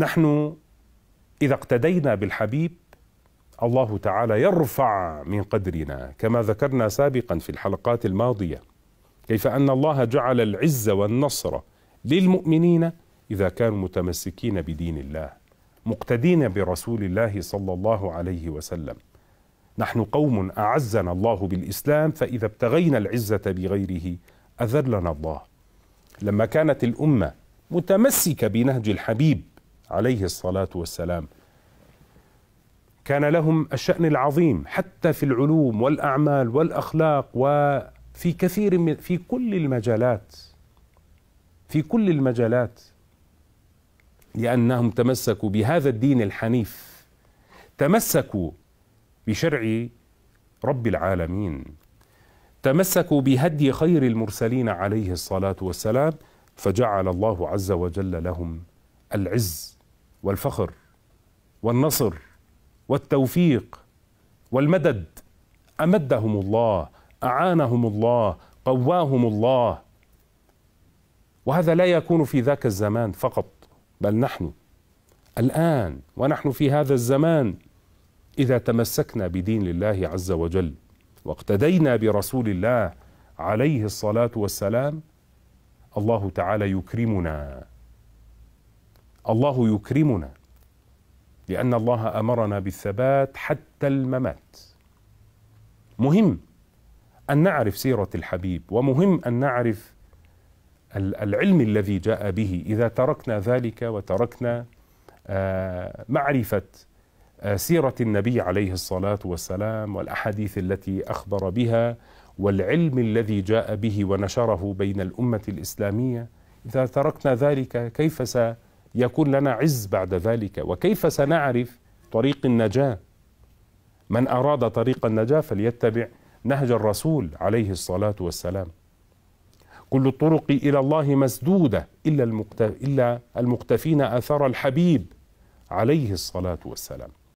نحن اذا اقتدينا بالحبيب الله تعالى يرفع من قدرنا كما ذكرنا سابقا في الحلقات الماضيه كيف ان الله جعل العزه والنصر للمؤمنين اذا كانوا متمسكين بدين الله مقتدين برسول الله صلى الله عليه وسلم نحن قوم اعزنا الله بالاسلام فاذا ابتغينا العزه بغيره اذلنا الله لما كانت الامه متمسكه بنهج الحبيب عليه الصلاة والسلام كان لهم الشأن العظيم حتى في العلوم والأعمال والأخلاق وفي كثير من في كل المجالات في كل المجالات لأنهم تمسكوا بهذا الدين الحنيف تمسكوا بشرع رب العالمين تمسكوا بهدي خير المرسلين عليه الصلاة والسلام فجعل الله عز وجل لهم العز والفخر والنصر والتوفيق والمدد امدهم الله اعانهم الله قواهم الله وهذا لا يكون في ذاك الزمان فقط بل نحن الان ونحن في هذا الزمان اذا تمسكنا بدين الله عز وجل واقتدينا برسول الله عليه الصلاه والسلام الله تعالى يكرمنا الله يكرمنا لأن الله أمرنا بالثبات حتى الممات مهم أن نعرف سيرة الحبيب ومهم أن نعرف العلم الذي جاء به إذا تركنا ذلك وتركنا آه، معرفة آه، سيرة النبي عليه الصلاة والسلام والأحاديث التي أخبر بها والعلم الذي جاء به ونشره بين الأمة الإسلامية إذا تركنا ذلك كيف سنعرف يكون لنا عز بعد ذلك وكيف سنعرف طريق النجاه من اراد طريق النجاه فليتبع نهج الرسول عليه الصلاه والسلام كل الطرق الى الله مسدوده الا المقتفين اثار الحبيب عليه الصلاه والسلام